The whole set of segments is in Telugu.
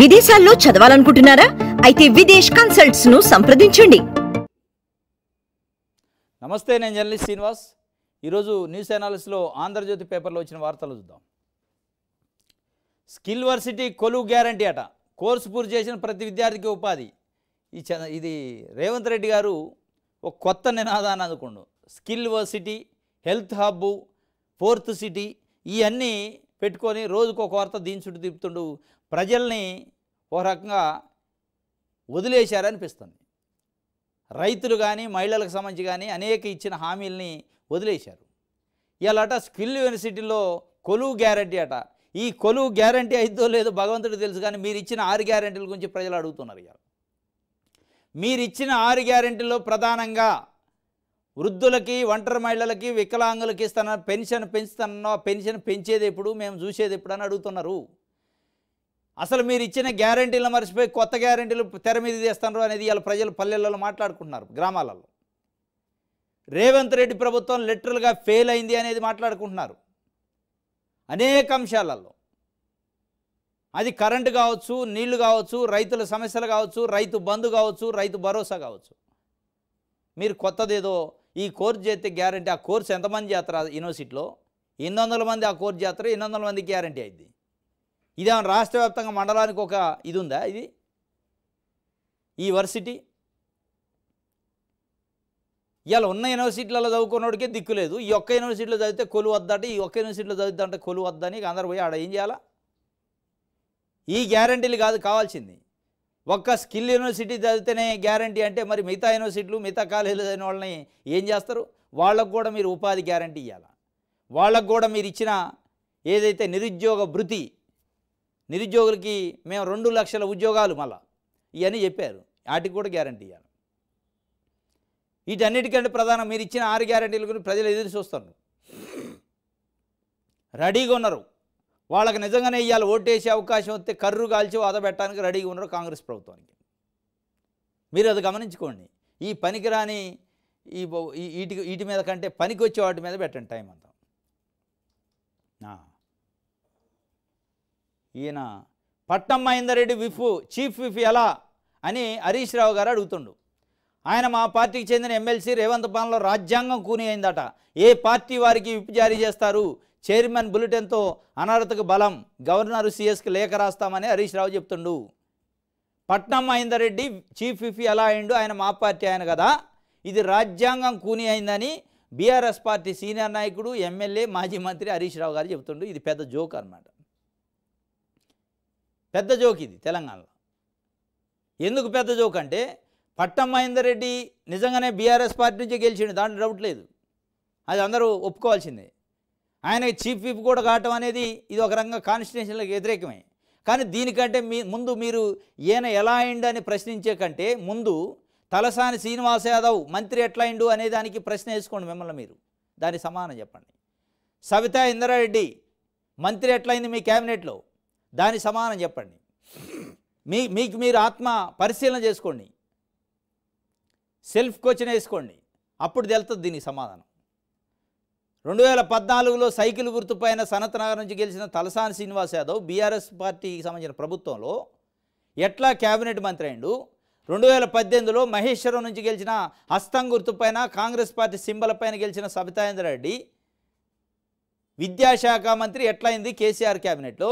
విదేశాల్లో చదవాలనుకుంటున్నారా అయితే విదేశ్ కన్సల్ట్స్ ను సంప్రదించండి నమస్తే నేను జర్నలిస్ట్ శ్రీనివాస్ ఈరోజు న్యూస్ అనాలిసిస్లో ఆంధ్రజ్యోతి పేపర్లో వచ్చిన వార్తలు చూద్దాం స్కిల్ వర్సిటీ కొలువు గ్యారంటీ అట కోర్సు పూర్తి చేసిన ప్రతి విద్యార్థికి ఉపాధి ఈ ఇది రేవంత్ రెడ్డి గారు ఒక కొత్త నినాదాన్ని అందుకుండు skill varsity health hub fourth city ఇవన్నీ పెట్టుకొని ఒక వార్త దీని చుట్టూ తిప్పుతుండు ప్రజల్ని ఒక రకంగా వదిలేశారనిపిస్తుంది రైతులు కానీ మహిళలకు సంబంధించి కానీ అనేక ఇచ్చిన హామీల్ని వదిలేశారు ఇలాట స్కిల్ యూనివర్సిటీలో కొలువు గ్యారంటీ అట ఈ కొలువు గ్యారంటీ అయిద్దో లేదో భగవంతుడు తెలుసు కానీ మీరు ఇచ్చిన ఆరు గ్యారంటీల గురించి ప్రజలు అడుగుతున్నారు ఇవాళ మీరిచ్చిన ఆరు గ్యారంటీలో ప్రధానంగా వృద్ధులకి ఒంటరి మహిళలకి వికలాంగులకి ఇస్తాన పెన్షన్ పెంచుతున్నా పెన్షన్ పెంచేది ఎప్పుడు మేము చూసేది ఎప్పుడు అని అడుగుతున్నారు అసలు మీరు ఇచ్చిన గ్యారంటీలు మర్చిపోయి కొత్త గ్యారంటీలు తెర మీద చేస్తున్నారు అనేది ఇవాళ ప్రజలు పల్లెలలో మాట్లాడుకుంటున్నారు గ్రామాలలో రేవంత్ రెడ్డి ప్రభుత్వం లిటరల్గా ఫెయిల్ అయింది అనేది మాట్లాడుకుంటున్నారు అనేక అంశాలలో అది కరెంటు కావచ్చు నీళ్లు కావచ్చు రైతుల సమస్యలు కావచ్చు రైతు బంధు కావచ్చు రైతు భరోసా కావచ్చు మీరు కొత్తదేదో ఈ కోర్స్ చేస్తే గ్యారంటీ ఆ కోర్సు ఎంతమంది చేస్తారు యూనివర్సిటీలో ఎనిమిది వందల మంది ఆ కోర్సు చేస్తారు ఎనిమిది వందల మంది గ్యారంటీ అయింది ఇదేమన్నా రాష్ట్ర వ్యాప్తంగా మండలానికి ఒక ఇది ఉందా ఇది ఈ వర్సిటీ ఇవాళ ఉన్న యూనివర్సిటీలలో చదువుకున్నోడికే దిక్కు లేదు ఈ ఒక్క యూనివర్సిటీలో చదివితే కొలు వద్దంటే ఈ ఒక్క యూనివర్సిటీలో చదివితే అంటే కొలు వద్దని అందరు పోయి ఆడ ఏం చేయాలా ఈ గ్యారంటీలు కాదు కావాల్సింది ఒక్క స్కిల్ యూనివర్సిటీ చదివితేనే గ్యారంటీ అంటే మరి మిగతా యూనివర్సిటీలు మిగతా కాలేజీలు చదివిన వాళ్ళని ఏం చేస్తారు వాళ్ళకు కూడా మీరు ఉపాధి గ్యారంటీ ఇవ్వాలి వాళ్ళకు కూడా మీరు ఇచ్చిన ఏదైతే నిరుద్యోగ భృతి నిరుద్యోగులకి మేము రెండు లక్షల ఉద్యోగాలు మళ్ళా ఇవన్నీ చెప్పారు వాటికి కూడా గ్యారంటీ ఇవ్వాలి వీటన్నిటికంటే ప్రధానం మీరు ఇచ్చిన ఆరు గ్యారంటీలు గురించి ప్రజలు ఎదురు చూస్తున్నారు రెడీగా ఉన్నారు వాళ్ళకి నిజంగానే ఇవ్వాలి ఓటేసే అవకాశం వస్తే కర్రు కాల్చి వాద పెట్టడానికి రెడీగా ఉన్నారు కాంగ్రెస్ ప్రభుత్వానికి మీరు అది గమనించుకోండి ఈ పనికిరాని ఈ ఈటి వీటి మీద కంటే పనికి వచ్చే వాటి మీద పెట్టండి టైం అంతా ఈయన పట్నం మహేందర్రెడ్డి విఫ్ చీఫ్ విఫ్ ఎలా అని హరీష్ రావు గారు అడుగుతుండు ఆయన మా పార్టీకి చెందిన ఎమ్మెల్సీ రేవంత్ పాలనలో రాజ్యాంగం కూని అయిందట ఏ పార్టీ వారికి విప్ జారీ చేస్తారు చైర్మన్ బులెటిన్తో అనర్హతకు బలం గవర్నర్ సిఎస్కి లేఖ రాస్తామని హరీష్ రావు చెప్తుండు పట్నం మహేందర్ రెడ్డి చీఫ్ విఫీ ఎలా అయిండు ఆయన మా పార్టీ ఆయన కదా ఇది రాజ్యాంగం కూని అయిందని బీఆర్ఎస్ పార్టీ సీనియర్ నాయకుడు ఎమ్మెల్యే మాజీ మంత్రి హరీష్ రావు గారు చెప్తుండు ఇది పెద్ద జోక్ అనమాట పెద్ద జోక్ ఇది తెలంగాణలో ఎందుకు పెద్ద జోక్ అంటే పట్నం మహేందర్ రెడ్డి నిజంగానే బీఆర్ఎస్ పార్టీ నుంచి గెలిచిండు దాంట్లో డౌట్ లేదు అది అందరూ ఒప్పుకోవాల్సిందే ఆయన చీఫ్ విప్ కూడా కావటం అనేది ఇది ఒక రంగం కాన్స్టిట్యూషన్లకు వ్యతిరేకమే కానీ దీనికంటే మీ ముందు మీరు ఈయన ఎలా అయిండు అని ప్రశ్నించే కంటే ముందు తలసాని శ్రీనివాస్ యాదవ్ మంత్రి ఎట్లా అయిండు అనే దానికి ప్రశ్న వేసుకోండి మిమ్మల్ని మీరు దాని సమానం చెప్పండి సవితా ఇంద్రారెడ్డి మంత్రి ఎట్లయింది మీ క్యాబినెట్లో దాని సమానం చెప్పండి మీ మీకు మీరు ఆత్మ పరిశీలన చేసుకోండి సెల్ఫ్ క్వశ్చన్ వేసుకోండి అప్పుడు తెలుతుంది దీనికి సమాధానం రెండు వేల పద్నాలుగులో సైకిల్ గుర్తుపైన సనత్నగర్ నుంచి గెలిచిన తలసాని శ్రీనివాస్ యాదవ్ బీఆర్ఎస్ పార్టీకి సంబంధించిన ప్రభుత్వంలో ఎట్లా కేబినెట్ మంత్రి అయిండు రెండు వేల పద్దెనిమిదిలో మహేశ్వరం నుంచి గెలిచిన హస్తం గుర్తుపైన కాంగ్రెస్ పార్టీ సింబల్ పైన గెలిచిన సబితాయేంద్ర రెడ్డి విద్యాశాఖ మంత్రి ఎట్లయింది కేసీఆర్ క్యాబినెట్లో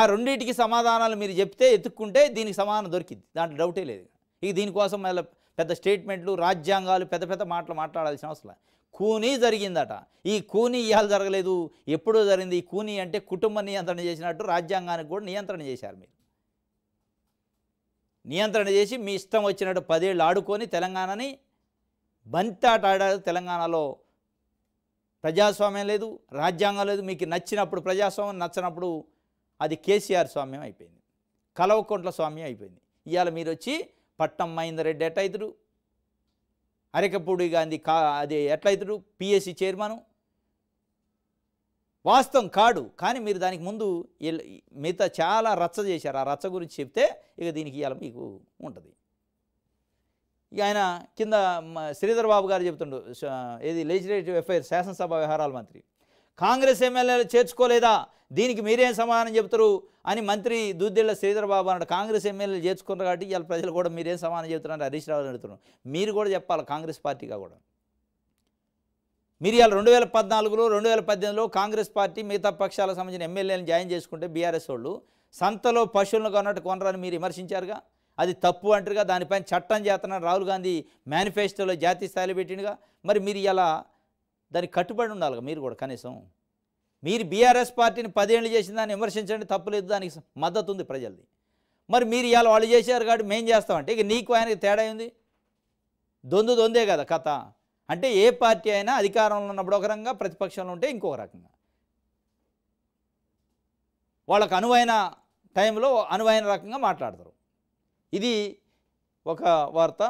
ఆ రెండింటికి సమాధానాలు మీరు చెప్తే ఎత్తుక్కుంటే దీనికి సమాధానం దొరికింది దాంట్లో డౌటే లేదు ఇక దీనికోసం మళ్ళీ పెద్ద స్టేట్మెంట్లు రాజ్యాంగాలు పెద్ద పెద్ద మాటలు మాట్లాడాల్సిన అవసరం కూనీ జరిగిందట ఈ కూనీ ఇవాళ జరగలేదు ఎప్పుడో జరిగింది ఈ కూని అంటే కుటుంబ నియంత్రణ చేసినట్టు రాజ్యాంగానికి కూడా నియంత్రణ చేశారు మీరు నియంత్రణ చేసి మీ ఇష్టం వచ్చినట్టు పదేళ్ళు ఆడుకొని తెలంగాణని బంతాట ఆడారు తెలంగాణలో ప్రజాస్వామ్యం లేదు రాజ్యాంగం లేదు మీకు నచ్చినప్పుడు ప్రజాస్వామ్యం నచ్చినప్పుడు అది కేసీఆర్ స్వామ్యం అయిపోయింది కలవకుంట్ల స్వామ్యం అయిపోయింది ఇవాళ మీరు వచ్చి పట్నం మహేందర్ రెడ్డి ఎట్ అరెకపూడి గాంధీ కా అది ఎట్లయితుడు పిఎస్సి చైర్మను వాస్తవం కాడు కానీ మీరు దానికి ముందు మిగతా చాలా రచ్చ చేశారు ఆ రచ్చ గురించి చెప్తే ఇక దీనికి ఇవాళ మీకు ఉంటుంది ఇక ఆయన కింద శ్రీధర్ బాబు గారు చెప్తుండు ఏది లెజిస్లేటివ్ ఎఫ్ఐఆర్ శాసనసభ వ్యవహారాల మంత్రి కాంగ్రెస్ ఎమ్మెల్యేలు చేర్చుకోలేదా దీనికి మీరేం సమాధానం చెబుతారు అని మంత్రి దూద్దెళ్ల శ్రీధరబాబు అన్నాడు కాంగ్రెస్ ఎమ్మెల్యేలు చేర్చుకున్నారు కాబట్టి ఇవాళ ప్రజలు కూడా మీరేం సమాధానం చెబుతున్నారు హరీష్ రావు అడుగుతున్నారు మీరు కూడా చెప్పాలి కాంగ్రెస్ పార్టీగా కూడా మీరు ఇవాళ రెండు వేల పద్నాలుగులో రెండు వేల పద్దెనిమిదిలో కాంగ్రెస్ పార్టీ మిగతా పక్షాలకు సంబంధించిన ఎమ్మెల్యేలను జాయిన్ చేసుకుంటే బీఆర్ఎస్ వాళ్ళు సంతలో పశువులను కొన్నట్టు కొనరాని మీరు విమర్శించారుగా అది తప్పు అంటారుగా దానిపైన చట్టం చేస్తున్నాడు రాహుల్ గాంధీ మేనిఫెస్టోలో జాతీయ స్థాయిలో పెట్టిండుగా మరి మీరు ఇలా దానికి కట్టుబడి ఉండాలి మీరు కూడా కనీసం మీరు బీఆర్ఎస్ పార్టీని పదేళ్ళు చేసిన దాన్ని విమర్శించండి తప్పులేదు దానికి మద్దతు ఉంది ప్రజలది మరి మీరు ఇవాళ వాళ్ళు చేశారు కాబట్టి మేం చేస్తామంటే ఇక నీకు ఆయనకి తేడా ఏంది దొందు దొందే కదా కథ అంటే ఏ పార్టీ అయినా అధికారంలో ఉన్నప్పుడు ఒక రకంగా ప్రతిపక్షంలో ఉంటే ఇంకొక రకంగా వాళ్ళకు అనువైన టైంలో అనువైన రకంగా మాట్లాడతారు ఇది ఒక వార్త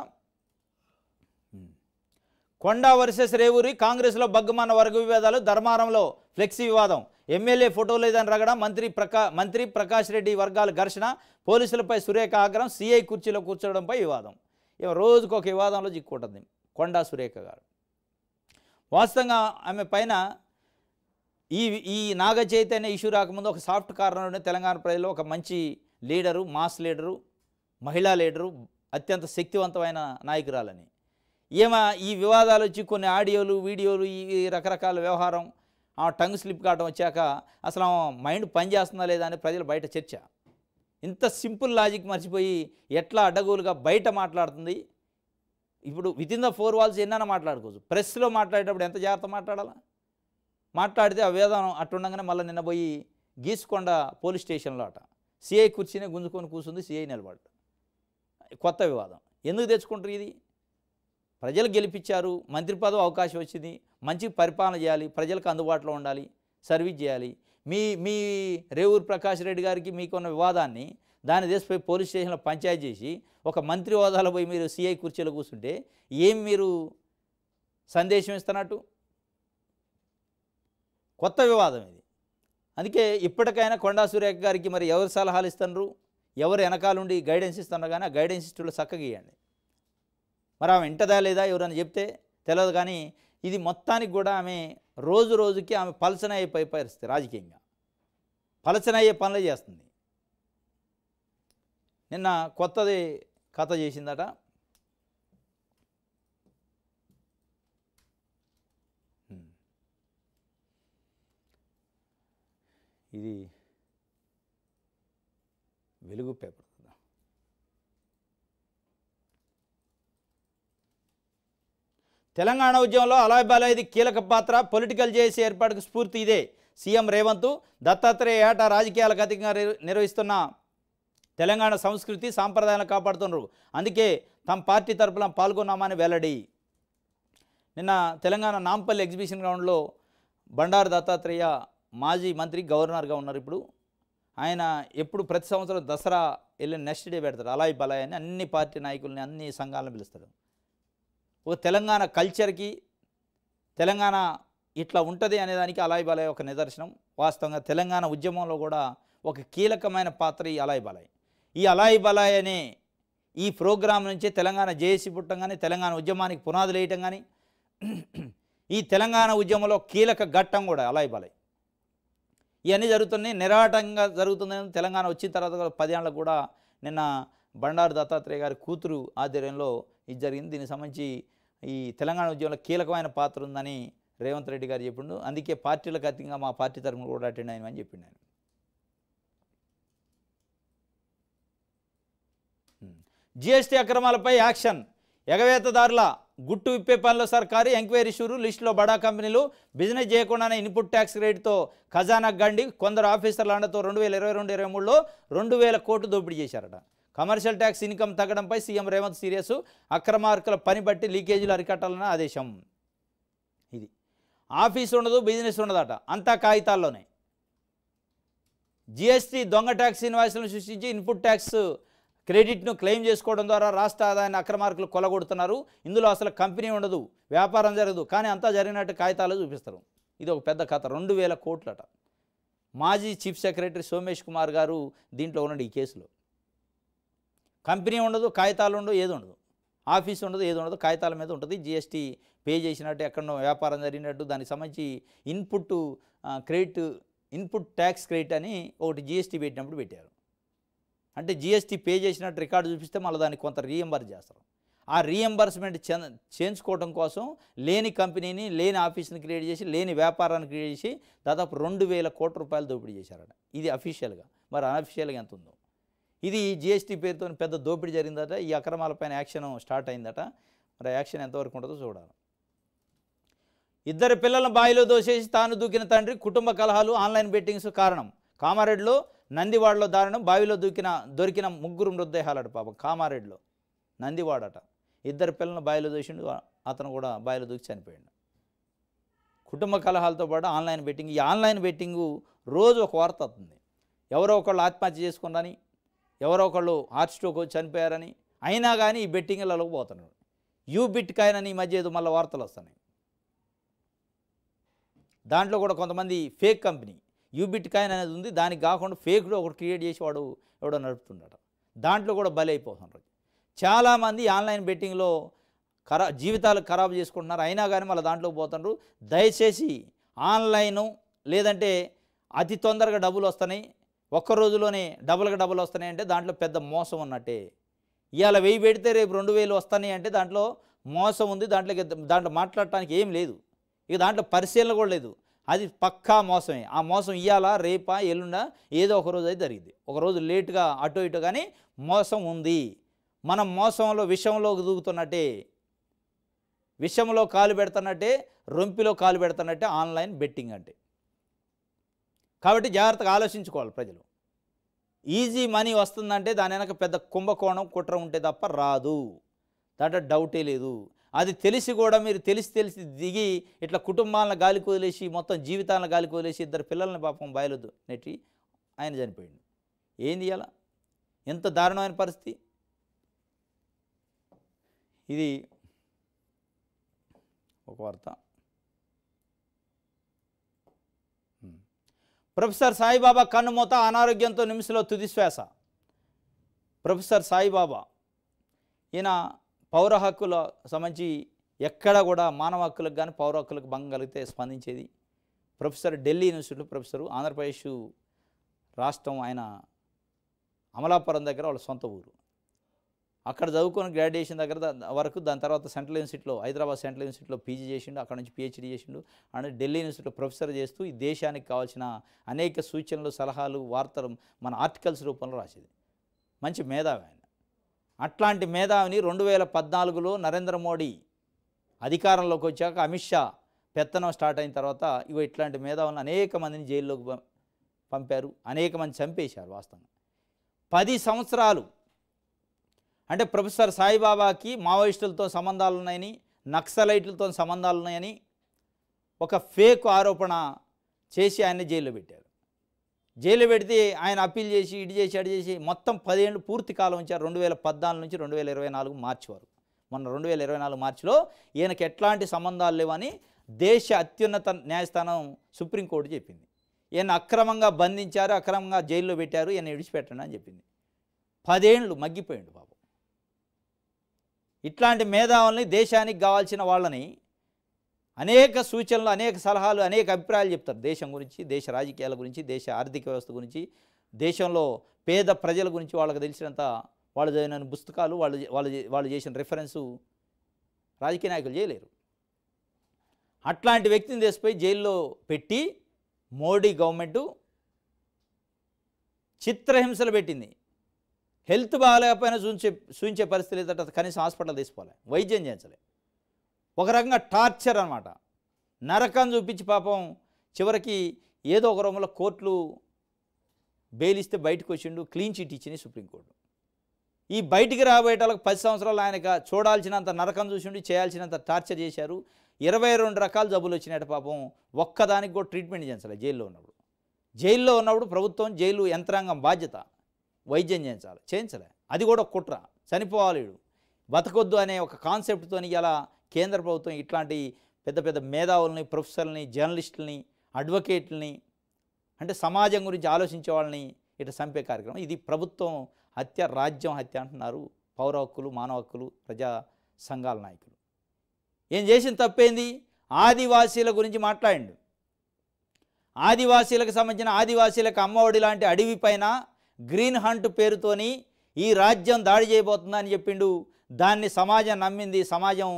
కొండా వర్సెస్ రేవూరి కాంగ్రెస్లో బగ్గమన్న వర్గ వివాదాలు ధర్మారంలో ఫ్లెక్సీ వివాదం ఎమ్మెల్యే ఫోటో లేదని రగడం మంత్రి ప్రకా మంత్రి ప్రకాష్ రెడ్డి వర్గాల ఘర్షణ పోలీసులపై సురేఖ ఆగ్రహం సీఐ కుర్చీలో కూర్చోవడంపై వివాదం ఇక రోజుకు ఒక వివాదంలో చిక్కుంటుంది కొండా సురేఖ గారు వాస్తవంగా ఆమె పైన ఈ ఈ నాగ చైతన్య ఇష్యూ రాకముందు ఒక సాఫ్ట్ కార్నర్ని తెలంగాణ ప్రజల్లో ఒక మంచి లీడరు మాస్ లీడరు మహిళా లీడరు అత్యంత శక్తివంతమైన నాయకురాలని ఏమా ఈ వివాదాలు వచ్చి కొన్ని ఆడియోలు వీడియోలు ఈ రకరకాల వ్యవహారం ఆ టంగ్ స్లిప్ కావడం వచ్చాక అసలు మైండ్ పనిచేస్తుందా లేదా అని ప్రజలు బయట చర్చ ఇంత సింపుల్ లాజిక్ మర్చిపోయి ఎట్లా అడ్డగోలుగా బయట మాట్లాడుతుంది ఇప్పుడు with in the four walls ఎన్నైనా మాట్లాడుకోవచ్చు ప్రెస్లో మాట్లాడేటప్పుడు ఎంత జాగ్రత్త మాట్లాడాలా మాట్లాడితే ఆ వేదనం అట్టుండగానే మళ్ళీ నిన్న పోయి గీసుకొండ పోలీస్ స్టేషన్లో అట సిఐ కుర్చీనే గుంజుకొని కూర్చుంది సిఐ నిలబడ్డ కొత్త వివాదం ఎందుకు తెచ్చుకుంటారు ఇది ప్రజలు గెలిపించారు మంత్రి పదవి అవకాశం వచ్చింది మంచి పరిపాలన చేయాలి ప్రజలకు అందుబాటులో ఉండాలి సర్వీస్ చేయాలి మీ మీ రేవూరు ప్రకాష్ రెడ్డి గారికి మీకున్న వివాదాన్ని దాని తీసిపోయి పోలీస్ స్టేషన్లో పంచాయతీ చేసి ఒక మంత్రి హోదాలో పోయి మీరు సీఐ కుర్చీలో కూర్చుంటే ఏం మీరు సందేశం ఇస్తున్నట్టు కొత్త వివాదం ఇది అందుకే ఇప్పటికైనా కొండా సురేఖ గారికి మరి ఎవరు సలహాలు ఇస్తున్నారు ఎవరు వెనకాలండి గైడెన్స్ ఇస్తున్నారు కానీ ఆ గైడెన్స్ ఇస్తులు చక్కగా ఇవ్వండి మరి ఆమె వింటదా లేదా ఎవరైనా చెప్తే తెలియదు కానీ ఇది మొత్తానికి కూడా ఆమె రోజు రోజుకి ఆమె పలసన పై పరిస్థితి రాజకీయంగా పలసన అయ్యే పనులు చేస్తుంది నిన్న కొత్తది కథ చేసిందట ఇది వెలుగు పేపర్ తెలంగాణ ఉద్యమంలో అలాయ్ ఇది కీలక పాత్ర పొలిటికల్ జేఏసీ ఏర్పాటుకు స్ఫూర్తి ఇదే సీఎం రేవంత్ దత్తాత్రేయ ఏటా రాజకీయాలకు అధికంగా నిర్వహిస్తున్న తెలంగాణ సంస్కృతి సాంప్రదాయాలను కాపాడుతున్నారు అందుకే తమ పార్టీ తరఫున పాల్గొన్నామని వెల్లడి నిన్న తెలంగాణ నాంపల్లి ఎగ్జిబిషన్ గ్రౌండ్లో బండారు దత్తాత్రేయ మాజీ మంత్రి గవర్నర్గా ఉన్నారు ఇప్పుడు ఆయన ఎప్పుడు ప్రతి సంవత్సరం దసరా వెళ్ళి నెక్స్ట్ డే పెడతారు అలాయి బలాయ్ అని అన్ని పార్టీ నాయకుల్ని అన్ని సంఘాలను పిలుస్తారు ఓ తెలంగాణ కల్చర్కి తెలంగాణ ఇట్లా ఉంటుంది అనేదానికి అలాయ్ బాలయ్య ఒక నిదర్శనం వాస్తవంగా తెలంగాణ ఉద్యమంలో కూడా ఒక కీలకమైన పాత్ర ఈ అలాయ్ బాలయ్య ఈ అలాయ్ బాలయ్ అనే ఈ ప్రోగ్రాం నుంచి తెలంగాణ జేఏసీ పుట్టం కానీ తెలంగాణ ఉద్యమానికి పునాదులు వేయటం కానీ ఈ తెలంగాణ ఉద్యమంలో కీలక ఘట్టం కూడా అలాయ్ బాలయ్య ఇవన్నీ జరుగుతున్నాయి నిరాటంగా జరుగుతుందని తెలంగాణ వచ్చిన తర్వాత పదేళ్ళకు కూడా నిన్న బండారు దత్తాత్రేయ గారి కూతురు ఆధ్వర్యంలో ఇది జరిగింది దీనికి సంబంధించి ఈ తెలంగాణ ఉద్యమంలో కీలకమైన పాత్ర ఉందని రేవంత్ రెడ్డి గారు చెప్పిండు అందుకే పార్టీలకు అతీతంగా మా పార్టీ తరఫున కూడా అటెండ్ అని చెప్పిండు ఆయన జిఎస్టీ అక్రమాలపై యాక్షన్ ఎగవేతదారుల గుట్టు విప్పే పనిలో సర్కారు ఎంక్వైరీ షూరు లిస్టులో బడా కంపెనీలు బిజినెస్ చేయకుండానే ఇన్పుట్ ట్యాక్స్ రేటుతో ఖజానా గండి కొందరు ఆఫీసర్ల అండతో రెండు వేల ఇరవై రెండు ఇరవై మూడులో రెండు వేల కోట్లు దోపిడీ చేశారట కమర్షియల్ ట్యాక్స్ ఇన్కమ్ తగ్గడంపై సీఎం రేవంత్ సీరియస్ అక్రమార్కుల పని బట్టి లీకేజీలు అరికట్టాలన్న ఆదేశం ఇది ఆఫీస్ ఉండదు బిజినెస్ ఉండదట అంతా కాగితాల్లోనే జిఎస్టీ దొంగ ట్యాక్స్ ఇన్వాయిస్లను సృష్టించి ఇన్పుట్ ట్యాక్స్ క్రెడిట్ను క్లెయిమ్ చేసుకోవడం ద్వారా రాష్ట్ర ఆదాయాన్ని అక్రమార్కులు కొలగొడుతున్నారు ఇందులో అసలు కంపెనీ ఉండదు వ్యాపారం జరగదు కానీ అంతా జరిగినట్టు కాగితాలు చూపిస్తారు ఇది ఒక పెద్ద కథ రెండు వేల కోట్లట మాజీ చీఫ్ సెక్రటరీ సోమేష్ కుమార్ గారు దీంట్లో ఉన్నాడు ఈ కేసులో కంపెనీ ఉండదు కాగితాలు ఉండదు ఏది ఉండదు ఆఫీస్ ఉండదు ఏది ఉండదు కాగితాల మీద ఉంటుంది జిఎస్టీ పే చేసినట్టు ఎక్కడో వ్యాపారం జరిగినట్టు దానికి సంబంధించి input credit input tax credit అని ఒకటి జిఎస్టీ పెట్టినప్పుడు పెట్టారు అంటే జిఎస్టీ పే చేసినట్టు రికార్డు చూపిస్తే మళ్ళీ దానికి కొంత రీఎంబర్స్ చేస్తారు ఆ రీఎంబర్స్మెంట్ చేయించుకోవడం కోసం లేని కంపెనీని లేని ఆఫీస్ని క్రియేట్ చేసి లేని వ్యాపారాన్ని క్రియేట్ చేసి దాదాపు రెండు వేల కోట్ల రూపాయలు దోపిడీ చేశారట ఇది అఫీషియల్గా మరి అనఫీషియల్గా ఎంత ఉందో ఇది జిఎస్టీ పేరుతో పెద్ద దోపిడీ జరిగిందట ఈ అక్రమాలపైన యాక్షన్ స్టార్ట్ అయిందట మరి యాక్షన్ ఎంతవరకు ఉంటుందో చూడాలి ఇద్దరు పిల్లలను బావిలో దోసేసి తాను దూకిన తండ్రి కుటుంబ కలహాలు ఆన్లైన్ బెట్టింగ్స్ కారణం కామారెడ్డిలో నందివాడలో దారుణం బావిలో దూకిన దొరికిన ముగ్గురు మృతదేహాలట పాపం కామారెడ్డిలో నందివాడట ఇద్దరు పిల్లలను బావిలో దూసిండు అతను కూడా బావిలో దూకి చనిపోయాడు కుటుంబ కలహాలతో పాటు ఆన్లైన్ బెట్టింగ్ ఈ ఆన్లైన్ బెట్టింగు రోజు ఒక వార్త అవుతుంది ఎవరో ఒకళ్ళు ఆత్మహత్య చేసుకున్నారని ఎవరో ఒకళ్ళు హార్ట్ స్ట్రోక్ చనిపోయారని అయినా కానీ ఈ బెట్టింగ్లలోకి పోతున్నాడు యూ బిట్ కాయనని ఈ మధ్య ఏదో మళ్ళీ వార్తలు వస్తున్నాయి దాంట్లో కూడా కొంతమంది ఫేక్ కంపెనీ యూబిట్ కాయిన్ అనేది ఉంది దానికి కాకుండా ఫేక్డ్ ఒకటి క్రియేట్ చేసి వాడు ఎవడో నడుపుతున్నాడు దాంట్లో కూడా బలి అయిపోతున్నారు చాలామంది ఆన్లైన్ బెట్టింగ్లో ఖరా జీవితాలు ఖరాబ్ చేసుకుంటున్నారు అయినా కానీ మళ్ళీ దాంట్లోకి పోతున్నారు దయచేసి ఆన్లైను లేదంటే అతి తొందరగా డబ్బులు వస్తున్నాయి ఒక్క రోజులోనే డబుల్గా డబుల్ వస్తున్నాయి అంటే దాంట్లో పెద్ద మోసం ఉన్నట్టే ఇవాళ వెయ్యి పెడితే రేపు రెండు వేలు వస్తాయి అంటే దాంట్లో మోసం ఉంది దాంట్లో దాంట్లో మాట్లాడటానికి ఏం లేదు ఇక దాంట్లో పరిశీలన కూడా లేదు అది పక్కా మోసమే ఆ మోసం ఇవాళ రేపా ఎల్లుండా ఏదో ఒక రోజు అయితే జరిగింది ఒకరోజు లేటుగా అటు ఇటు కానీ మోసం ఉంది మనం మోసంలో విషంలో దూకుతున్నట్టే విషంలో కాలు పెడుతున్నట్టే రొంపిలో కాలు పెడుతున్నట్టే ఆన్లైన్ బెట్టింగ్ అంటే కాబట్టి జాగ్రత్తగా ఆలోచించుకోవాలి ప్రజలు ఈజీ మనీ వస్తుందంటే దాని వెనక పెద్ద కుంభకోణం కుట్ర ఉంటే తప్ప రాదు దాంట్లో డౌటే లేదు అది తెలిసి కూడా మీరు తెలిసి తెలిసి దిగి ఇట్లా కుటుంబాలను గాలి వదిలేసి మొత్తం జీవితాలను గాలి వదిలేసి ఇద్దరు పిల్లల్ని పాపం బయలుదు నెట్టి ఆయన చనిపోయింది ఏంది అలా ఎంత దారుణమైన పరిస్థితి ఇది ఒక వార్త ప్రొఫెసర్ సాయిబాబా కన్నుమూత అనారోగ్యంతో నిమిషంలో తుదిశ్వాస ప్రొఫెసర్ సాయిబాబా ఈయన పౌర హక్కుల సంబంధించి ఎక్కడ కూడా మానవ హక్కులకు కానీ పౌర హక్కులకు భంగం కలిగితే స్పందించేది ప్రొఫెసర్ ఢిల్లీ యూనివర్సిటీలో ప్రొఫెసరు ఆంధ్రప్రదేశ్ రాష్ట్రం ఆయన అమలాపురం దగ్గర వాళ్ళ సొంత ఊరు అక్కడ చదువుకొని గ్రాడ్యుయేషన్ దగ్గర వరకు దాని తర్వాత సెంట్రల్ యూనివర్సిటీలో హైదరాబాద్ సెంట్రల్ యూనివర్సిటీలో పీజీ చేసిండు అక్కడ నుంచి పిహెచ్డీ చేసిండు అండ్ ఢిల్లీ యూనివర్సిటీలో ప్రొఫెసర్ చేస్తూ ఈ దేశానికి కావాల్సిన అనేక సూచనలు సలహాలు వార్తలు మన ఆర్టికల్స్ రూపంలో రాసేది మంచి మేధావి ఆయన అట్లాంటి మేధావిని రెండు వేల పద్నాలుగులో నరేంద్ర మోడీ అధికారంలోకి వచ్చాక అమిత్ షా పెత్తనం స్టార్ట్ అయిన తర్వాత ఇవి ఇట్లాంటి మేధావులను అనేక మందిని జైల్లోకి పంపారు అనేక మంది చంపేశారు వాస్తవంగా పది సంవత్సరాలు అంటే ప్రొఫెసర్ సాయిబాబాకి మావోయిస్టులతో సంబంధాలు ఉన్నాయని నక్సలైట్లతో సంబంధాలు ఉన్నాయని ఒక ఫేక్ ఆరోపణ చేసి ఆయన జైల్లో పెట్టారు జైలు పెడితే ఆయన అప్పీల్ చేసి ఇటు చేసి అటు చేసి మొత్తం పదిహేను పూర్తి కాలం ఉంచారు రెండు వేల పద్నాలుగు నుంచి రెండు వేల ఇరవై నాలుగు మార్చి వరకు మొన్న రెండు వేల ఇరవై నాలుగు మార్చిలో ఈయనకి ఎట్లాంటి సంబంధాలు లేవని దేశ అత్యున్నత న్యాయస్థానం సుప్రీంకోర్టు చెప్పింది ఈయన అక్రమంగా బంధించారు అక్రమంగా జైల్లో పెట్టారు ఈయన విడిచిపెట్టండి అని చెప్పింది పదేళ్ళు మగ్గిపోయాడు బాబు ఇట్లాంటి మేధావుల్ని దేశానికి కావాల్సిన వాళ్ళని అనేక సూచనలు అనేక సలహాలు అనేక అభిప్రాయాలు చెప్తారు దేశం గురించి దేశ రాజకీయాల గురించి దేశ ఆర్థిక వ్యవస్థ గురించి దేశంలో పేద ప్రజల గురించి వాళ్ళకి తెలిసినంత వాళ్ళు చదివిన పుస్తకాలు వాళ్ళు వాళ్ళు వాళ్ళు చేసిన రిఫరెన్సు రాజకీయ నాయకులు చేయలేరు అట్లాంటి వ్యక్తిని తెసిపోయి జైల్లో పెట్టి మోడీ గవర్నమెంటు చిత్రహింసలు పెట్టింది హెల్త్ బాగాలేకపోయినా చూపించే చూపించే పరిస్థితి లేదంటే కనీసం హాస్పిటల్ తీసుకోవాలి వైద్యం చేయించలే ఒక రకంగా టార్చర్ అనమాట నరకం చూపించి పాపం చివరికి ఏదో ఒక రూపంలో కోర్టులు బెయిల్ ఇస్తే బయటకు వచ్చిండు క్లీన్ చిట్ ఇచ్చింది సుప్రీంకోర్టు ఈ బయటికి రాబోయేటాలకు పది సంవత్సరాలు ఆయనక చూడాల్సినంత నరకం చూసిండు చేయాల్సినంత టార్చర్ చేశారు ఇరవై రెండు రకాల జబ్బులు వచ్చినాయట పాపం ఒక్కదానికి కూడా ట్రీట్మెంట్ చేయించాలి జైల్లో ఉన్నప్పుడు జైల్లో ఉన్నప్పుడు ప్రభుత్వం జైలు యంత్రాంగం బాధ్యత వైద్యం చేయించాలి చేయించలే అది కూడా కుట్ర చనిపోవాలి బతకొద్దు అనే ఒక కాన్సెప్ట్తో ఇలా కేంద్ర ప్రభుత్వం ఇట్లాంటి పెద్ద పెద్ద మేధావుల్ని ప్రొఫెసర్ని జర్నలిస్టులని అడ్వకేట్లని అంటే సమాజం గురించి ఆలోచించే వాళ్ళని ఇటు చంపే కార్యక్రమం ఇది ప్రభుత్వం హత్య రాజ్యం హత్య అంటున్నారు పౌర హక్కులు మానవ హక్కులు ప్రజా సంఘాల నాయకులు ఏం చేసిన తప్పేంది ఆదివాసీల గురించి మాట్లాడండి ఆదివాసీలకు సంబంధించిన ఆదివాసీలకు అమ్మఒడి లాంటి అడవి పైన గ్రీన్ హంట్ పేరుతోని ఈ రాజ్యం దాడి చేయబోతుందని చెప్పిండు దాన్ని సమాజం నమ్మింది సమాజం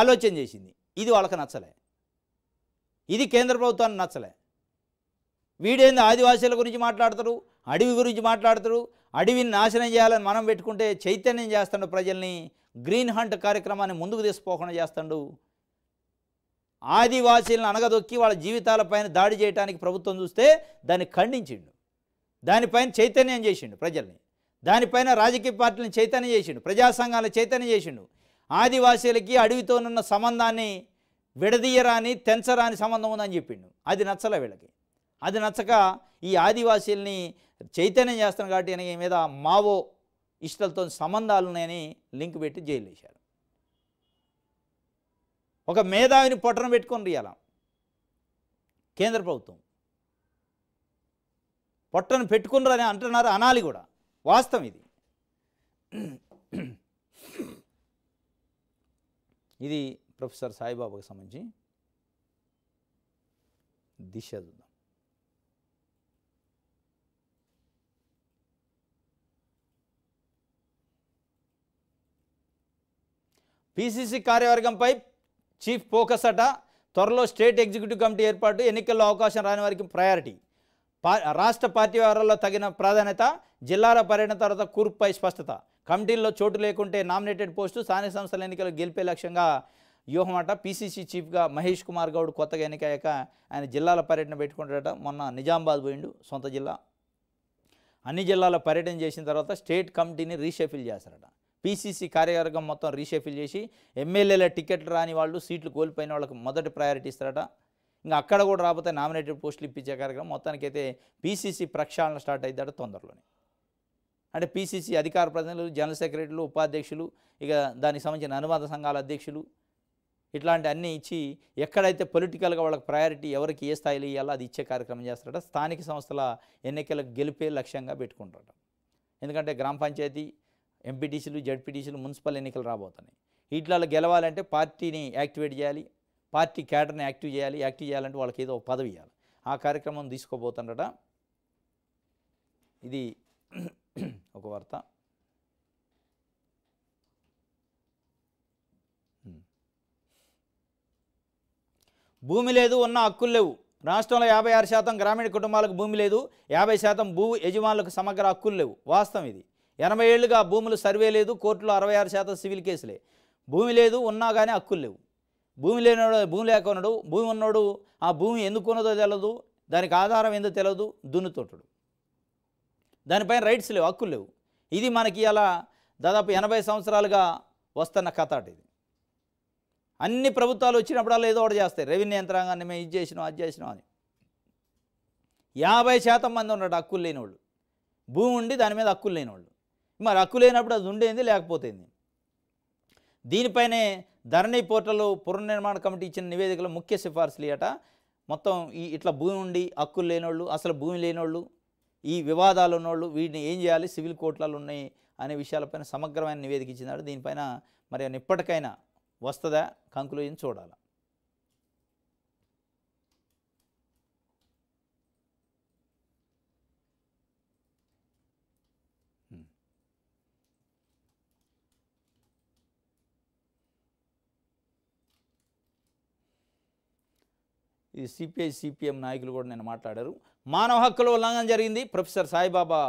ఆలోచన చేసింది ఇది వాళ్ళకి నచ్చలే ఇది కేంద్ర ప్రభుత్వానికి నచ్చలే వీడేంది ఆదివాసీల గురించి మాట్లాడతారు అడవి గురించి మాట్లాడతారు అడవిని నాశనం చేయాలని మనం పెట్టుకుంటే చైతన్యం చేస్తాడు ప్రజల్ని గ్రీన్ హంట్ కార్యక్రమాన్ని ముందుకు తీసుకోకుండా చేస్తాడు ఆదివాసీలను అనగదొక్కి వాళ్ళ జీవితాలపైన దాడి చేయడానికి ప్రభుత్వం చూస్తే దాన్ని ఖండించిండు దానిపైన చైతన్యం చేసిండు ప్రజల్ని దానిపైన రాజకీయ పార్టీలను చైతన్యం చేసిండు ప్రజా సంఘాలను చైతన్యం చేసిండు ఆదివాసీలకి అడవితోనున్న సంబంధాన్ని విడదీయరాని తెంచరాని సంబంధం ఉందని చెప్పిండు అది నచ్చలే వీళ్ళకి అది నచ్చక ఈ ఆదివాసీల్ని చైతన్యం చేస్తాను కాబట్టి ఈయన మీద మావో ఇష్టలతో సంబంధాలు ఉన్నాయని లింక్ పెట్టి జైలు వేశారు ఒక మేధావిని పొట్టను పెట్టుకొని రియాల కేంద్ర ప్రభుత్వం పొట్టను పెట్టుకున్నారని అంటున్నారు అనాలి కూడా వాస్తవం ఇది ఇది ప్రొఫెసర్ సాయిబాబాకు సంబంధించి దిశ చూద్దాం పీసీసీ కార్యవర్గంపై చీఫ్ ఫోకస్ అట త్వరలో స్టేట్ ఎగ్జిక్యూటివ్ కమిటీ ఏర్పాటు ఎన్నికల్లో అవకాశం రాని వారికి ప్రయారిటీ రాష్ట్ర పార్టీ వ్యవహారాల్లో తగిన ప్రాధాన్యత జిల్లాల పర్యటన తర్వాత కూర్పుపై స్పష్టత కమిటీల్లో చోటు లేకుంటే నామినేటెడ్ పోస్టు స్థానిక సంస్థల ఎన్నికలు గెలిపే లక్ష్యంగా వ్యూహమాట పీసీసీ చీఫ్గా మహేష్ కుమార్ గౌడ్ కొత్తగా ఎన్నికయ్యాక ఆయన జిల్లాల పర్యటన పెట్టుకుంటాడట మొన్న నిజామాబాద్ పోయిండు సొంత జిల్లా అన్ని జిల్లాల పర్యటన చేసిన తర్వాత స్టేట్ కమిటీని రీషఫిల్ చేస్తారట పీసీసీ కార్యవర్గం మొత్తం రీషఫిల్ చేసి ఎమ్మెల్యేల టికెట్లు రాని వాళ్ళు సీట్లు కోల్పోయిన వాళ్ళకి మొదటి ప్రయారిటీ ఇస్తారట ఇంకా అక్కడ కూడా రాకపోతే నామినేటెడ్ పోస్టులు ఇప్పించే కార్యక్రమం మొత్తానికైతే పీసీసీ ప్రక్షాళన స్టార్ట్ అవుతాడు తొందరలోనే అంటే పీసీసీ అధికార ప్రతినిధులు జనరల్ సెక్రటరీలు ఉపాధ్యక్షులు ఇక దానికి సంబంధించిన అనువాద సంఘాల అధ్యక్షులు ఇట్లాంటి అన్నీ ఇచ్చి ఎక్కడైతే పొలిటికల్గా వాళ్ళకి ప్రయారిటీ ఎవరికి ఏ స్థాయిలో ఇవ్వాలో అది ఇచ్చే కార్యక్రమం చేస్తారట స్థానిక సంస్థల ఎన్నికలకు గెలిపే లక్ష్యంగా పెట్టుకుంటారట ఎందుకంటే గ్రామ పంచాయతీ ఎంపీటీసీలు జడ్పీటీసీలు మున్సిపల్ ఎన్నికలు రాబోతున్నాయి వీటిలో గెలవాలంటే పార్టీని యాక్టివేట్ చేయాలి పార్టీ క్యాడర్ని యాక్టివ్ చేయాలి యాక్టివ్ చేయాలంటే వాళ్ళకి ఏదో పదవి ఇవ్వాలి ఆ కార్యక్రమం తీసుకోబోతుండట ఇది ఒక వార్త భూమి లేదు ఉన్న హక్కులు లేవు రాష్ట్రంలో యాభై ఆరు శాతం గ్రామీణ కుటుంబాలకు భూమి లేదు యాభై శాతం భూ యజమానులకు సమగ్ర హక్కులు లేవు వాస్తవం ఇది ఎనభై ఏళ్ళుగా భూములు సర్వే లేదు కోర్టులో అరవై ఆరు శాతం సివిల్ కేసులే భూమి లేదు ఉన్నా కానీ హక్కులు లేవు భూమి లేనివాడు భూమి లేకున్నాడు భూమి ఉన్నాడు ఆ భూమి ఎందుకు ఉన్నదో తెలియదు దానికి ఆధారం ఏందో తెలియదు దున్నుతోటడు దానిపైన రైట్స్ లేవు హక్కులు లేవు ఇది మనకి అలా దాదాపు ఎనభై సంవత్సరాలుగా వస్తున్న కథ ఇది అన్ని ప్రభుత్వాలు వచ్చినప్పుడల్లా ఏదో ఒకటి చేస్తాయి రెవెన్యూ యంత్రాంగాన్ని మేము ఇది చేసినాం అది చేసినాం అని యాభై శాతం మంది ఉన్నాడు హక్కులు లేని వాళ్ళు భూమి ఉండి దాని మీద హక్కులు లేని వాళ్ళు మరి హక్కు లేనప్పుడు అది ఉండేది లేకపోతేంది దీనిపైనే ధరణి పోర్టల్లో పునర్నిర్మాణ కమిటీ ఇచ్చిన నివేదికలో ముఖ్య సిఫార్సులు అట మొత్తం ఈ ఇట్లా భూమి ఉండి హక్కులు లేనోళ్ళు అసలు భూమి లేనోళ్ళు ఈ వివాదాలు ఉన్నోళ్ళు వీటిని ఏం చేయాలి సివిల్ కోర్టులలో ఉన్నాయి అనే విషయాలపైన సమగ్రమైన నివేదిక ఇచ్చినాడు దీనిపైన మరి ఇప్పటికైనా వస్తుందా కంక్లూజన్ చూడాలి ఇది సిపిఐ సిపిఎం నాయకులు కూడా నేను మాట్లాడారు మానవ హక్కుల ఉల్లంఘన జరిగింది ప్రొఫెసర్ సాయిబాబా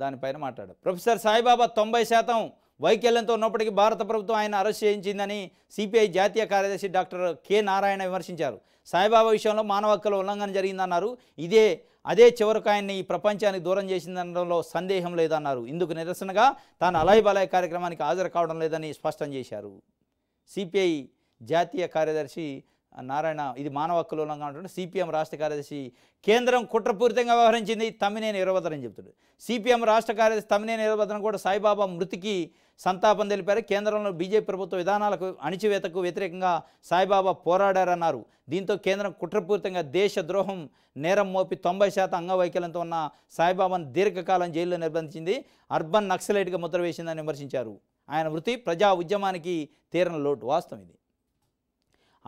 దానిపైన మాట్లాడారు ప్రొఫెసర్ సాయిబాబా తొంభై శాతం వైకల్యంతో ఉన్నప్పటికీ భారత ప్రభుత్వం ఆయన అరెస్ట్ చేయించిందని సిపిఐ జాతీయ కార్యదర్శి డాక్టర్ కె నారాయణ విమర్శించారు సాయిబాబా విషయంలో మానవ హక్కుల ఉల్లంఘన జరిగిందన్నారు ఇదే అదే చివరకు ఆయన్ని ఈ ప్రపంచానికి దూరం చేసిందనడంలో సందేహం లేదన్నారు ఇందుకు నిరసనగా తాను అలహ్ బలాయ్ కార్యక్రమానికి హాజరు కావడం లేదని స్పష్టం చేశారు సిపిఐ జాతీయ కార్యదర్శి నారాయణ ఇది మానవ హక్కుల ఉల్లంఘన సిపిఎం రాష్ట్ర కార్యదర్శి కేంద్రం కుట్రపూరితంగా వ్యవహరించింది తమ్మినేని ఇరవద్రని చెప్తాడు సిపిఎం రాష్ట్ర కార్యదర్శి తమ్మినేని ఇరవద్రని కూడా సాయిబాబా మృతికి సంతాపం తెలిపారు కేంద్రంలో బీజేపీ ప్రభుత్వ విధానాలకు అణిచివేతకు వ్యతిరేకంగా సాయిబాబా పోరాడారన్నారు దీంతో కేంద్రం కుట్రపూరితంగా దేశద్రోహం నేరం మోపి తొంభై శాతం అంగవైకల్యంతో ఉన్న సాయిబాబాను దీర్ఘకాలం జైల్లో నిర్బంధించింది అర్బన్ నక్సలైట్గా ముద్ర వేసిందని విమర్శించారు ఆయన మృతి ప్రజా ఉద్యమానికి తీరని లోటు వాస్తవం ఇది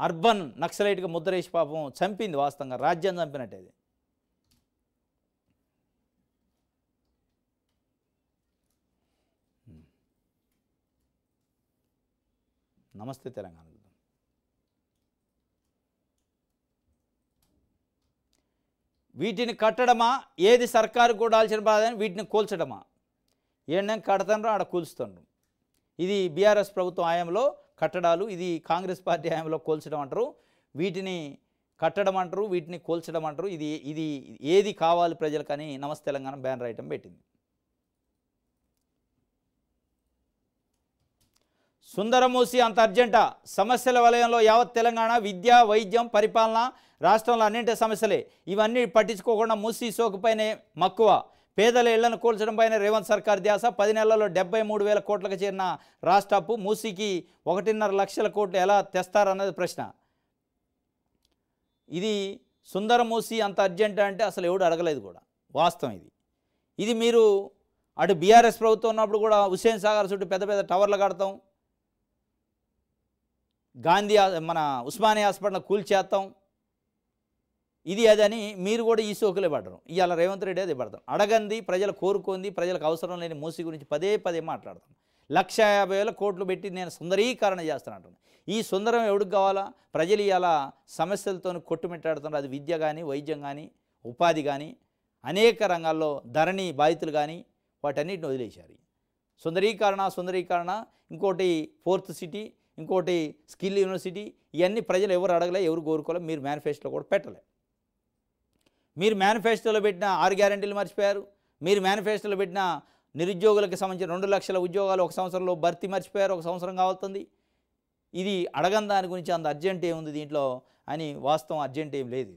అర్బన్ నక్సలైట్గా ముద్రేసి పాపం చంపింది వాస్తవంగా రాజ్యం చంపినట్టేది నమస్తే తెలంగాణ వీటిని కట్టడమా ఏది సర్కారు కూడాల్సిన బాధని వీటిని కూల్చడమా ఏంటంటే కడతాను ఆడ కూల్చుతాను ఇది బీఆర్ఎస్ ప్రభుత్వం హయాంలో కట్టడాలు ఇది కాంగ్రెస్ పార్టీ హయాంలో కోల్చడం అంటారు వీటిని కట్టడం అంటారు వీటిని కోల్చడం అంటారు ఇది ఇది ఏది కావాలి అని నమస్తే తెలంగాణ బ్యాన్ రాయటం పెట్టింది సుందరమూసి అంత అర్జెంటా సమస్యల వలయంలో యావత్ తెలంగాణ విద్య వైద్యం పరిపాలన రాష్ట్రంలో అన్నింటి సమస్యలే ఇవన్నీ పట్టించుకోకుండా మూసి సోకుపైనే మక్కువ పేదల ఇళ్లను పైన రేవంత్ సర్కార్ ధ్యాస పది నెలల్లో డెబ్బై మూడు వేల కోట్లకు చేరిన రాష్ట్ర అప్పు మూసీకి ఒకటిన్నర లక్షల కోట్లు ఎలా తెస్తారన్నది ప్రశ్న ఇది సుందరమూసి అంత అర్జెంట్ అంటే అసలు ఎవడు అడగలేదు కూడా వాస్తవం ఇది ఇది మీరు అటు బీఆర్ఎస్ ప్రభుత్వం ఉన్నప్పుడు కూడా హుస్సేన్ సాగర్ చుట్టూ పెద్ద పెద్ద టవర్లు కడతాం గాంధీ మన ఉస్మానియా హాస్పిటల్ కూల్చేస్తాం ఇది అదని మీరు కూడా ఈ సోకులే పడడం ఇవాళ రేవంత్ రెడ్డి అదే పడతాం అడగంది ప్రజలు కోరుకుంది ప్రజలకు అవసరం లేని మూసి గురించి పదే పదే మాట్లాడతాం లక్ష యాభై వేల కోట్లు పెట్టి నేను సుందరీకరణ చేస్తానంటాను ఈ సుందరం ఎవడికి కావాలా ప్రజలు ఇలా సమస్యలతో కొట్టుమిట్టాడుతున్నారు అది విద్య కానీ వైద్యం కానీ ఉపాధి కానీ అనేక రంగాల్లో ధరణి బాధితులు కానీ వాటన్నిటిని వదిలేశారు సుందరీకరణ సుందరీకరణ ఇంకోటి ఫోర్త్ సిటీ ఇంకోటి స్కిల్ యూనివర్సిటీ ఇవన్నీ ప్రజలు ఎవరు అడగలే ఎవరు కోరుకోలే మీరు మేనిఫెస్టోలో కూడా పెట్టలే మీరు మేనిఫెస్టోలో పెట్టిన ఆరు గ్యారంటీలు మర్చిపోయారు మీరు మేనిఫెస్టోలో పెట్టిన నిరుద్యోగులకు సంబంధించిన రెండు లక్షల ఉద్యోగాలు ఒక సంవత్సరంలో భర్తీ మర్చిపోయారు ఒక సంవత్సరం కావాల్సింది ఇది అడగం దాని గురించి అంత అర్జెంట్ ఏముంది దీంట్లో అని వాస్తవం అర్జెంట్ ఏం లేదు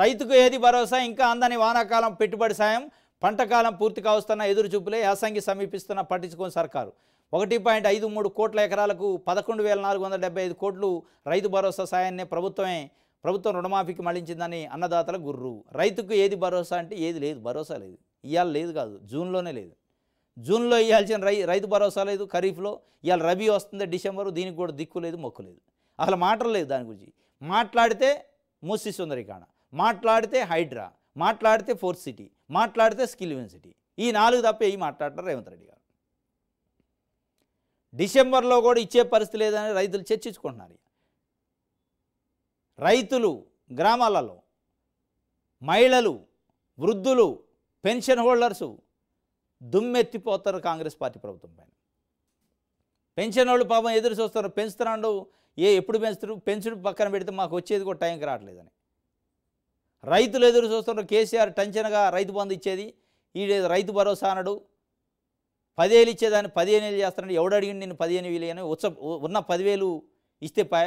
రైతుకు ఏది భరోసా ఇంకా అందని వానాకాలం పెట్టుబడి సాయం పంటకాలం పూర్తి కావస్తున్న ఎదురు చూపులే యాసంగి సమీపిస్తున్న పట్టించుకోని సర్కారు ఒకటి పాయింట్ ఐదు మూడు కోట్ల ఎకరాలకు పదకొండు వేల నాలుగు వందల డెబ్బై ఐదు కోట్లు రైతు భరోసా సాయాన్ని ప్రభుత్వమే ప్రభుత్వం రుణమాఫీకి మళ్లించిందని అన్నదాతల గుర్రు రైతుకు ఏది భరోసా అంటే ఏది లేదు భరోసా లేదు ఇవాళ లేదు కాదు జూన్లోనే లేదు జూన్లో ఇవ్వాల్సిన రై రైతు భరోసా లేదు ఖరీఫ్లో ఇవాళ రబీ వస్తుంది డిసెంబరు దీనికి కూడా దిక్కు లేదు మొక్కు లేదు అసలు మాటలు లేదు దాని గురించి మాట్లాడితే మూసి సుందరికాణ మాట్లాడితే హైడ్రా మాట్లాడితే ఫోర్త్ సిటీ మాట్లాడితే స్కిల్ యూనివర్సిటీ ఈ నాలుగు తప్ప ఏవి మాట్లాడతారు రేవంత్ రెడ్డి గారు డిసెంబర్లో కూడా ఇచ్చే పరిస్థితి లేదని రైతులు చర్చించుకుంటున్నారు రైతులు గ్రామాలలో మహిళలు వృద్ధులు పెన్షన్ హోల్డర్సు దుమ్మెత్తిపోతారు కాంగ్రెస్ పార్టీ ప్రభుత్వం పైన పెన్షన్ వాళ్ళు పాపం ఎదురు చూస్తారు పెంచుతున్నాడు ఏ ఎప్పుడు పెంచుతారు పెన్షన్ పక్కన పెడితే మాకు వచ్చేది కూడా టైంకి రావట్లేదని రైతులు ఎదురు చూస్తున్నారు కేసీఆర్ టెన్షన్గా రైతు బంధు ఇచ్చేది ఈ రైతు భరోసా అనడు పదివేలు ఇచ్చేదాన్ని పదిహేను వేలు చేస్తానంటే ఎవడు అడిగింది నేను పదిహేను వేలు అని ఉత్స ఉన్న పదివేలు ఇస్తే పాయ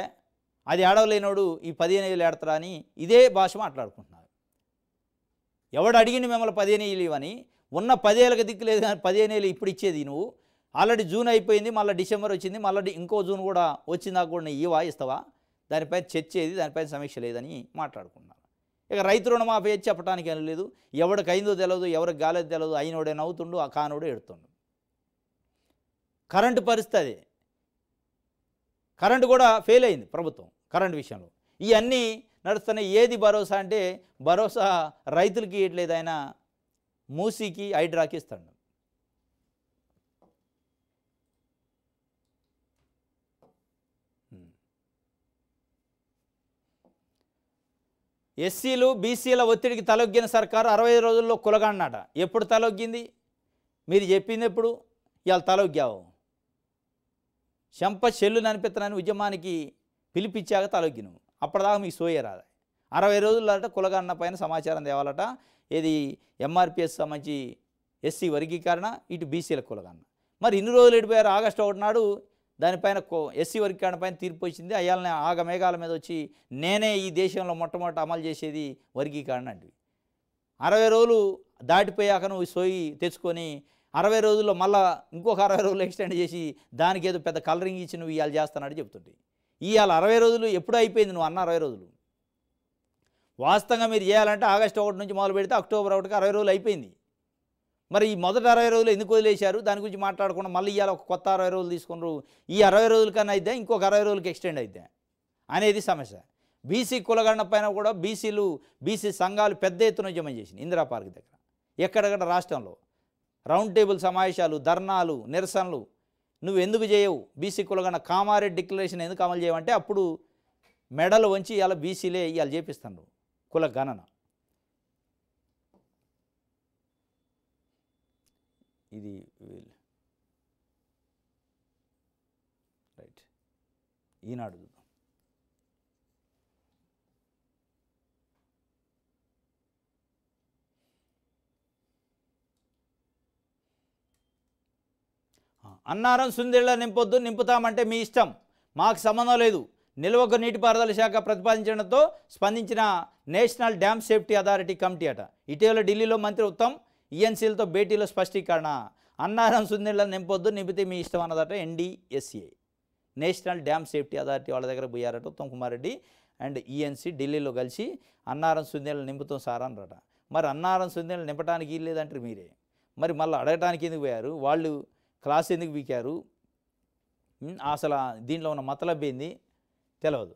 అది ఏడవలేనోడు ఈ పదిహేను వేలు ఏడతారా అని ఇదే భాష మాట్లాడుకుంటున్నారు ఎవడు అడిగింది మిమ్మల్ని పదిహేను వేలు ఇవ్వని ఉన్న పదేళ్ళకి దిక్కు లేదు కానీ పదిహేను వేలు ఇప్పుడు ఇచ్చేది నువ్వు ఆల్రెడీ జూన్ అయిపోయింది మళ్ళీ డిసెంబర్ వచ్చింది మళ్ళీ ఇంకో జూన్ కూడా వచ్చిందా కూడా నీ ఇవా ఇస్తావా దానిపై చర్చేది దానిపైన దానిపై సమీక్ష లేదని మాట్లాడుకున్నాను ఇక రైతు రుణమాఫీ చెప్పడానికి ఏం లేదు ఎవడికి అయిందో తెలియదు ఎవరికి గాలేదు తెలియదు అయినోడే నవ్వుతుండు ఆ కానోడే ఎడుతుండు కరెంటు పరిస్థితి కరెంటు కూడా ఫెయిల్ అయింది ప్రభుత్వం కరెంటు విషయంలో ఇవన్నీ నడుస్తున్నాయి ఏది భరోసా అంటే భరోసా రైతులకి ఇవ్వట్లేదు ఆయన మూసీకి ఐడ్రాకి ఇస్తాడు ఎస్సీలు బీసీల ఒత్తిడికి తలొగ్గిన సర్కారు అరవై రోజుల్లో కులగన్నట ఎప్పుడు తలొగ్గింది మీరు చెప్పింది ఎప్పుడు ఇవాళ తలొగ్గావు శంప చెల్లు ననిపెత్తనని ఉద్యమానికి పిలిపించాక తలొగ్గినాం అప్పటిదాకా మీకు సోయ రాదు అరవై రోజులట కులగన్న పైన సమాచారం తేవాలట ఇది ఎంఆర్పిఎస్ సంబంధించి ఎస్సీ వర్గీకరణ ఇటు బీసీల కులగన్న మరి ఇన్ని రోజులు వెళ్ళిపోయారు ఆగస్టు ఒకటి నాడు దానిపైన ఎస్సీ వర్గీకరణ పైన తీర్పు వచ్చింది అయ్యాలని ఆగ మేఘాల మీద వచ్చి నేనే ఈ దేశంలో మొట్టమొదట అమలు చేసేది వర్గీకరణ అంటే అరవై రోజులు దాటిపోయాక నువ్వు సోయి తెచ్చుకొని అరవై రోజుల్లో మళ్ళా ఇంకొక అరవై రోజులు ఎక్స్టెండ్ చేసి దానికి ఏదో పెద్ద కలరింగ్ ఇచ్చి నువ్వు ఇవాళ చేస్తానని చెప్తుంటే ఇవాళ అరవై రోజులు ఎప్పుడు అయిపోయింది నువ్వు అన్న అరవై రోజులు వాస్తవంగా మీరు చేయాలంటే ఆగస్టు ఒకటి నుంచి మొదలు పెడితే అక్టోబర్ ఒకటికి అరవై రోజులు అయిపోయింది మరి ఈ మొదటి అరవై రోజులు ఎందుకు వదిలేశారు దాని గురించి మాట్లాడకుండా మళ్ళీ ఇవాళ ఒక కొత్త అరవై రోజులు తీసుకున్నారు ఈ అరవై రోజుల కన్నా అయితే ఇంకొక అరవై రోజులకి ఎక్స్టెండ్ అయితే అనేది సమస్య బీసీ కులగండ పైన కూడా బీసీలు బీసీ సంఘాలు పెద్ద ఎత్తున ఉద్యమం చేసింది ఇందిరా పార్క్ దగ్గర ఎక్కడెక్కడ రాష్ట్రంలో రౌండ్ టేబుల్ సమావేశాలు ధర్నాలు నిరసనలు నువ్వు ఎందుకు చేయవు బీసీ కులగన కామారెడ్డి డిక్లరేషన్ ఎందుకు అమలు చేయవంటే అప్పుడు మెడలు వంచి ఇవాళ బీసీలే ఇవాళ చేపిస్తాను కుల గణన ఇది రైట్ ఈనాడు అన్నారం సుందిళ్ళ నింపొద్దు నింపుతామంటే మీ ఇష్టం మాకు సంబంధం లేదు నిల్వకు నీటిపారుదల శాఖ ప్రతిపాదించడంతో స్పందించిన national dam safety authority committee అట ఇటీవల ఢిల్లీలో మంత్రి ఉత్తమ్ ఈఎన్సీలతో భేటీలో స్పష్టీకరణ అన్నారం సుందిళ్ళ నింపొద్దు నింపితే మీ ఇష్టం అన్నదట NDSA national dam safety authority వాళ్ళ దగ్గర పోయారట ఉత్తమ్ కుమార్ రెడ్డి అండ్ ఈఎన్సీ ఢిల్లీలో కలిసి అన్నారం సుందిళ్ళు నింపుతాం సార్ అన్నారట మరి అన్నారం సుందిళ్ళు నింపడానికి లేదంటారు మీరే మరి మళ్ళీ అడగటానికి ఎందుకు పోయారు వాళ్ళు క్లాస్ ఎందుకు పీకారు అసలు దీంట్లో ఉన్న మతలబ్ ఏంది తెలియదు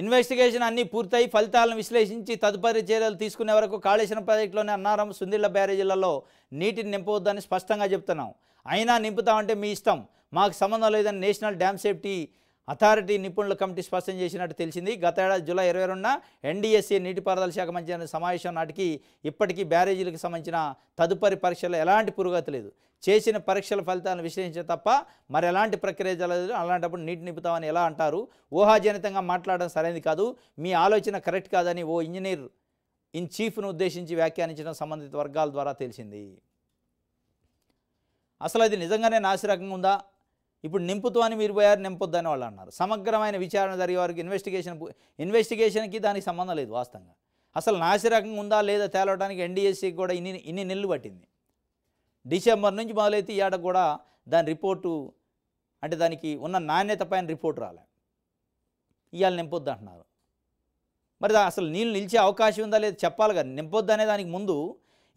ఇన్వెస్టిగేషన్ అన్నీ పూర్తయి ఫలితాలను విశ్లేషించి తదుపరి చర్యలు తీసుకునే వరకు కాళేశ్వరం ప్రాజెక్టులోని అన్నారం సుందిళ్ల బ్యారేజీలలో నీటిని నింపవద్దని స్పష్టంగా చెప్తున్నాం అయినా నింపుతామంటే మీ ఇష్టం మాకు సంబంధం లేదని నేషనల్ డ్యామ్ సేఫ్టీ అథారిటీ నిపుణుల కమిటీ స్పష్టం చేసినట్టు తెలిసింది గత ఏడాది జూలై ఇరవై రెండున ఎన్డీఎస్సీ నీటిపారుదల శాఖ మంత్రి సమావేశం నాటికి ఇప్పటికీ బ్యారేజీలకు సంబంధించిన తదుపరి పరీక్షలు ఎలాంటి పురోగతి లేదు చేసిన పరీక్షల ఫలితాలను విశ్లేషించే తప్ప మరి ఎలాంటి ప్రక్రియ జరగదు అలాంటప్పుడు నీటి నింపుతామని ఎలా అంటారు ఊహాజనితంగా మాట్లాడడం సరైనది కాదు మీ ఆలోచన కరెక్ట్ కాదని ఓ ఇంజనీర్ ఇన్ చీఫ్ను ఉద్దేశించి వ్యాఖ్యానించడం సంబంధిత వర్గాల ద్వారా తెలిసింది అసలు అది నిజంగానే నాసిరకంగా ఉందా ఇప్పుడు నింపుతూ అని మీరు పోయారు నింపొద్దని వాళ్ళు అన్నారు సమగ్రమైన విచారణ జరిగే వారికి ఇన్వెస్టిగేషన్ ఇన్వెస్టిగేషన్కి దానికి సంబంధం లేదు వాస్తవంగా అసలు నాశరకంగా ఉందా లేదా తేలవడానికి ఎన్డీఎస్సీకి కూడా ఇన్ని ఇన్ని నెలలు పట్టింది డిసెంబర్ నుంచి మొదలైతే ఈ కూడా దాని రిపోర్టు అంటే దానికి ఉన్న నాణ్యత పైన రిపోర్ట్ రాలే ఇవాళ నింపొద్దు అంటున్నారు మరి అసలు నీళ్ళు నిలిచే అవకాశం ఉందా లేదా చెప్పాలి కదా నింపొద్దు అనే దానికి ముందు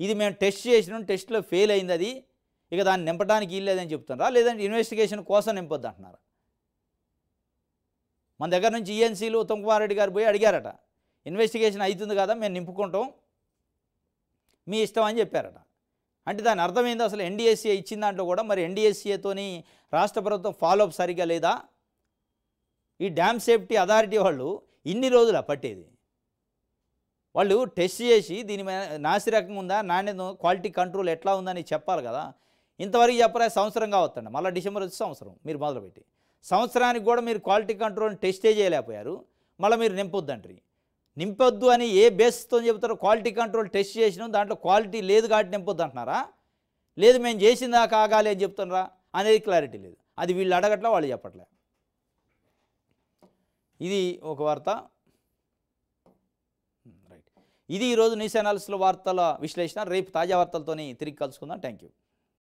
ఇది మేము టెస్ట్ చేసినాం టెస్ట్లో ఫెయిల్ అయింది అది ఇక దాన్ని నింపడానికి వీల్లేదని చెప్తున్నారా లేదంటే ఇన్వెస్టిగేషన్ కోసం నింపొద్దు అంటున్నారు మన దగ్గర నుంచి ఈఎన్సీలు e ఉత్తమ్ కుమార్ రెడ్డి గారు పోయి అడిగారట ఇన్వెస్టిగేషన్ అవుతుంది కదా మేము నింపుకుంటాం మీ ఇష్టం అని చెప్పారట అంటే దాని అర్థమైంది అసలు ఎన్డీఎస్సీఏ ఇచ్చిన దాంట్లో కూడా మరి ఎన్డీఎస్సీఏతోని రాష్ట్ర ప్రభుత్వం ఫాలోఅప్ సరిగ్గా లేదా ఈ డ్యామ్ సేఫ్టీ అథారిటీ వాళ్ళు ఇన్ని రోజులు పట్టేది వాళ్ళు టెస్ట్ చేసి దీని మీద నాసిరకం ఉందా నాణ్యత క్వాలిటీ కంట్రోల్ ఎట్లా ఉందని చెప్పాలి కదా ఇంతవరకు చెప్పరా సంవత్సరం కావద్దండి మళ్ళీ డిసెంబర్ వచ్చి సంవత్సరం మీరు మొదలుపెట్టి సంవత్సరానికి కూడా మీరు క్వాలిటీ కంట్రోల్ టెస్టే చేయలేకపోయారు మళ్ళీ మీరు నింపొద్దండ్రి నింపొద్దు అని ఏ బేసిస్తో చెబుతారో క్వాలిటీ కంట్రోల్ టెస్ట్ చేసినాం దాంట్లో క్వాలిటీ లేదు కాబట్టి నింపొద్దు అంటున్నారా లేదు మేము చేసిందా కాగాలి అని చెప్తున్నారా అనేది క్లారిటీ లేదు అది వీళ్ళు అడగట్లా వాళ్ళు చెప్పట్లే ఇది ఒక వార్త రైట్ ఇది ఈరోజు న్యూస్ అనాలిసిస్లో వార్తల విశ్లేషణ రేపు తాజా వార్తలతోని తిరిగి కలుసుకుందాం థ్యాంక్ యూ